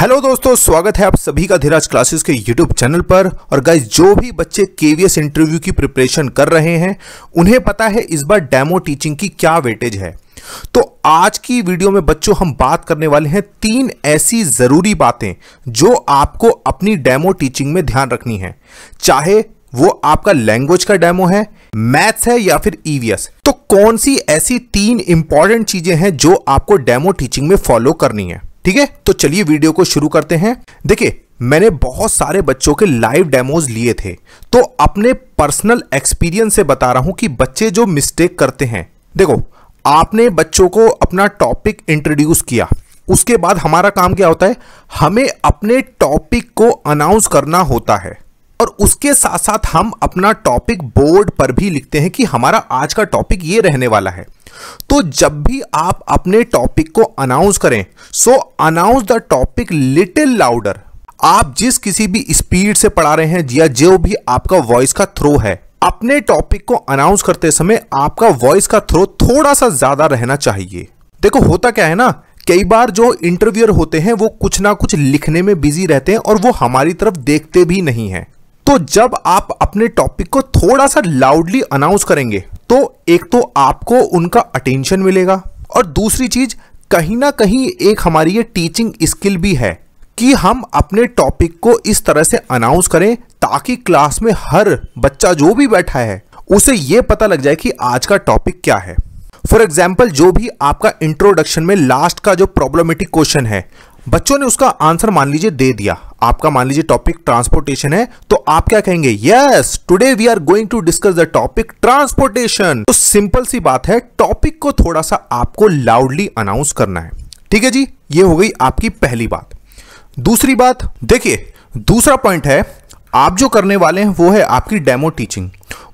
hello दोस्तों स्वागत है आप सभी का धीराज क्लासेस के यूट्यूब चैनल पर और गाइज जो भी बच्चे केवीएस इंटरव्यू की प्रिपरेशन कर रहे हैं उन्हें पता है इस बार डेमो टीचिंग की क्या वेटेज है तो आज की वीडियो में बच्चों हम बात करने वाले हैं तीन ऐसी ज़रूरी बातें जो आपको अपनी डेमो टीचिंग में ध्यान रखनी है चाहे वो आपका लैंग्वेज का डेमो है मैथ्स है या फिर ईवीएस e तो कौन सी ऐसी तीन इंपॉर्टेंट चीज़ें हैं जो आपको डेमो टीचिंग में फॉलो करनी है ठीक है तो चलिए वीडियो को शुरू करते हैं देखिए मैंने बहुत सारे बच्चों के लाइव डेमोज लिए थे तो अपने पर्सनल एक्सपीरियंस से बता रहा हूं कि बच्चे जो मिस्टेक करते हैं देखो आपने बच्चों को अपना टॉपिक इंट्रोड्यूस किया उसके बाद हमारा काम क्या होता है हमें अपने टॉपिक को अनाउंस करना होता है और उसके साथ साथ हम अपना टॉपिक बोर्ड पर भी लिखते हैं कि हमारा आज का टॉपिक ये रहने वाला है तो जब भी आप अपने टॉपिक को अनाउंस करें so announce the topic little louder आप जिस किसी भी स्पीड से पढ़ा रहे हैं या जो भी आपका वॉइस का थ्रो है अपने टॉपिक को अनाउंस करते समय आपका वॉइस का थ्रो थोड़ा सा ज्यादा रहना चाहिए देखो होता क्या है ना कई बार जो इंटरव्यूअर होते हैं वो कुछ ना कुछ लिखने में बिजी रहते हैं और वो हमारी तरफ देखते भी नहीं है तो जब आप अपने टॉपिक को थोड़ा सा लाउडली अनाउंस करेंगे तो एक तो आपको उनका अटेंशन मिलेगा और दूसरी चीज कहीं ना कहीं एक हमारी ये टीचिंग स्किल भी है कि हम अपने टॉपिक को इस तरह से अनाउंस करें ताकि क्लास में हर बच्चा जो भी बैठा है उसे ये पता लग जाए कि आज का टॉपिक क्या है फॉर एग्जाम्पल जो भी आपका इंट्रोडक्शन में लास्ट का जो प्रॉब्लमेटिक क्वेश्चन है बच्चों ने उसका आंसर मान लीजिए दे दिया आपका मान लीजिए टॉपिक ट्रांसपोर्टेशन है तो आप क्या कहेंगे yes today we are going to discuss the topic transportation तो सिंपल सी बात है टॉपिक को थोड़ा सा आपको लाउडली अनाउंस करना है ठीक है जी ये हो गई आपकी पहली बात दूसरी बात देखिए दूसरा पॉइंट है आप जो करने वाले हैं वो है आपकी डेमो टीचिंग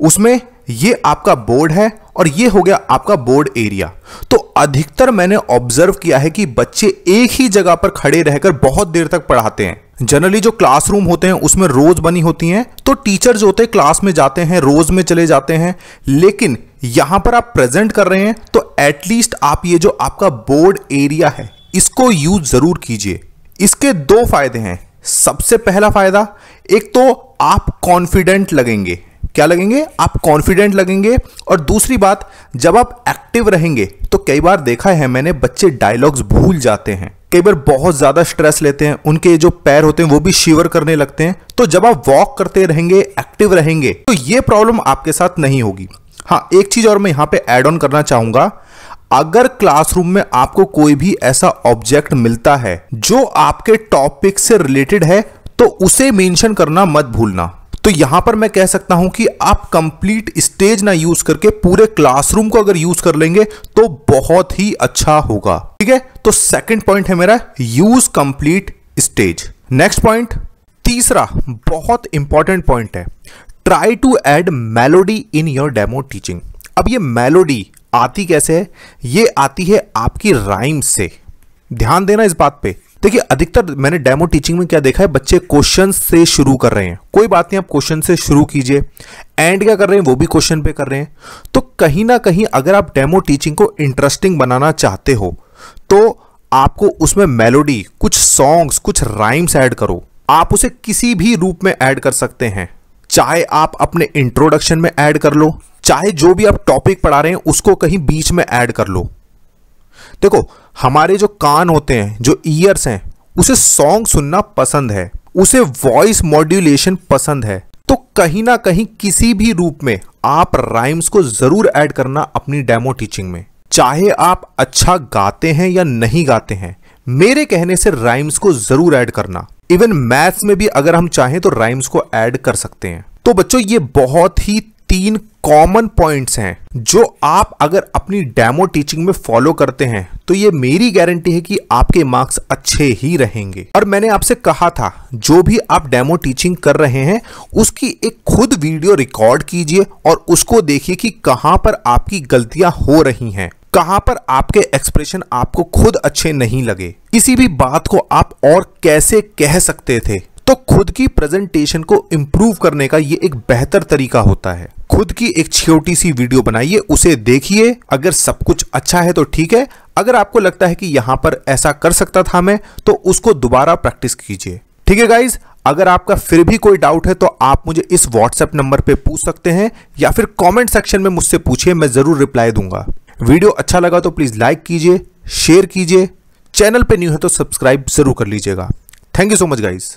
उसमें ये आपका बोर्ड है और ये हो गया आपका बोर्ड एरिया तो अधिकतर मैंने ऑब्जर्व किया है कि बच्चे एक ही जगह पर खड़े रहकर बहुत देर तक पढ़ाते हैं जनरली जो क्लासरूम होते हैं उसमें रोज बनी होती हैं तो टीचर जो होते हैं क्लास में जाते हैं रोज में चले जाते हैं लेकिन यहां पर आप प्रेजेंट कर रहे हैं तो एटलीस्ट आप ये जो आपका बोर्ड एरिया है इसको यूज जरूर कीजिए इसके दो फायदे हैं सबसे पहला फायदा एक तो आप कॉन्फिडेंट लगेंगे क्या लगेंगे आप कॉन्फिडेंट लगेंगे और दूसरी बात जब आप एक्टिव रहेंगे तो कई बार देखा है मैंने बच्चे डायलॉग्स भूल जाते हैं कई बार बहुत ज़्यादा स्ट्रेस लेते हैं उनके जो पैर होते हैं वो भी शिवर करने लगते हैं तो जब आप वॉक करते रहेंगे एक्टिव रहेंगे तो ये प्रॉब्लम आपके साथ नहीं होगी हाँ एक चीज़ और मैं यहाँ पे एड ऑन करना चाहूंगा अगर क्लासरूम में आपको कोई भी ऐसा ऑब्जेक्ट मिलता है जो आपके टॉपिक से रिलेटेड है तो उसे मेंशन करना मत भूलना तो यहां पर मैं कह सकता हूं कि आप कंप्लीट स्टेज ना यूज करके पूरे क्लासरूम को अगर यूज कर लेंगे तो बहुत ही अच्छा होगा ठीक है तो सेकंड पॉइंट है मेरा use complete stage next point तीसरा बहुत इंपॉर्टेंट पॉइंट है try to add melody in your demo teaching अब ये मेलोडी आती कैसे है ये आती है आपकी राइम से ध्यान देना इस बात पे देखिए अधिकतर मैंने डेमो टीचिंग में क्या देखा है बच्चे क्वेश्चन से शुरू कर रहे हैं कोई बात नहीं आप क्वेश्चन से शुरू कीजिए एंड क्या कर रहे हैं वो भी क्वेश्चन पे कर रहे हैं तो कहीं ना कहीं अगर आप डेमो टीचिंग को इंटरेस्टिंग बनाना चाहते हो तो आपको उसमें मेलोडी कुछ सॉन्ग्स कुछ राइम्स ऐड करो आप उसे किसी भी रूप में ऐड कर सकते हैं चाहे आप अपने इंट्रोडक्शन में ऐड कर लो चाहे जो भी आप टॉपिक पढ़ा रहे हैं उसको कहीं बीच में ऐड कर लो देखो हमारे जो कान होते हैं जो ईयर्स हैं उसे सॉन्ग सुनना पसंद है उसे वॉइस मॉड्यूलेशन पसंद है तो कहीं ना कहीं किसी भी रूप में आप राइम्स को ज़रूर ऐड करना अपनी डेमो टीचिंग में चाहे आप अच्छा गाते हैं या नहीं गाते हैं मेरे कहने से राइम्स को ज़रूर ऐड करना इवन मैथ्स में भी अगर हम चाहें तो राइम्स को ऐड कर सकते हैं तो बच्चों ये बहुत ही तीन कॉमन पॉइंट्स हैं जो आप अगर अपनी डेमो टीचिंग में फॉलो करते हैं तो ये मेरी गारंटी है कि आपके मार्क्स अच्छे ही रहेंगे और मैंने आपसे कहा था जो भी आप डेमो टीचिंग कर रहे हैं उसकी एक खुद वीडियो रिकॉर्ड कीजिए और उसको देखिए कि कहां पर आपकी गलतियां हो रही हैं कहां पर आपके एक्सप्रेशन आपको खुद अच्छे नहीं लगे किसी भी बात को आप और कैसे कह सकते थे तो खुद की प्रेजेंटेशन को इम्प्रूव करने का ये एक बेहतर तरीका होता है खुद की एक छोटी सी वीडियो बनाइए उसे देखिए अगर सब कुछ अच्छा है तो ठीक है अगर आपको लगता है कि यहां पर ऐसा कर सकता था मैं तो उसको दोबारा प्रैक्टिस कीजिए ठीक है गाइज अगर आपका फिर भी कोई डाउट है तो आप मुझे इस व्हाट्सएप नंबर पे पूछ सकते हैं या फिर कमेंट सेक्शन में मुझसे पूछिए मैं ज़रूर रिप्लाई दूंगा वीडियो अच्छा लगा तो प्लीज़ लाइक कीजिए शेयर कीजिए चैनल पे न्यू है तो सब्सक्राइब ज़रूर कर लीजिएगा thank you so much guys